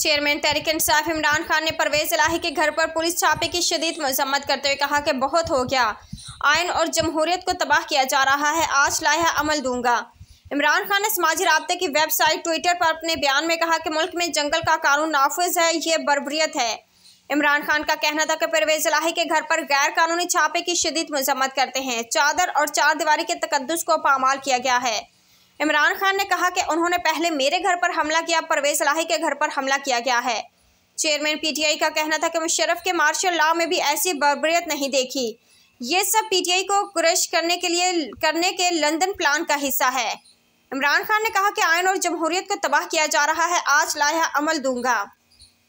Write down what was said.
chairman Tehreek Insaf Imran Khan ने परवेज इलाही के घर पर पुलिस छापे की शदीद मजम्मत करते हुए कहा कि बहुत हो गया आयन और जमहूरियत को तबाह किया जा रहा है आज लाया अमल दूंगा इमरान खान ने समाजी रबते की वेबसाइट ट्विटर पर अपने बयान में कहा कि मुल्क में जंगल का कानून नाफज है यह बरबरीत है इमरान खान का कहना था कि परवेज इलाही के घर पर गैर कानूनी छापे की शदीद मजम्मत करते हैं चादर और चार दीवारी के तकदस को पामाल किया गया है इमरान खान ने कहा कि उन्होंने पहले मेरे घर पर हमला किया परवेज लाही के घर पर हमला किया गया है चेयरमैन पीटीआई का कहना था कि मुशरफ के मार्शल लॉ में भी ऐसी बर्बरियत नहीं देखी ये सब पीटीआई को क्रश करने के लिए करने के लंदन प्लान का हिस्सा है इमरान खान ने कहा कि आयन और जमहूरियत को तबाह किया जा रहा है आज लाया अमल दूंगा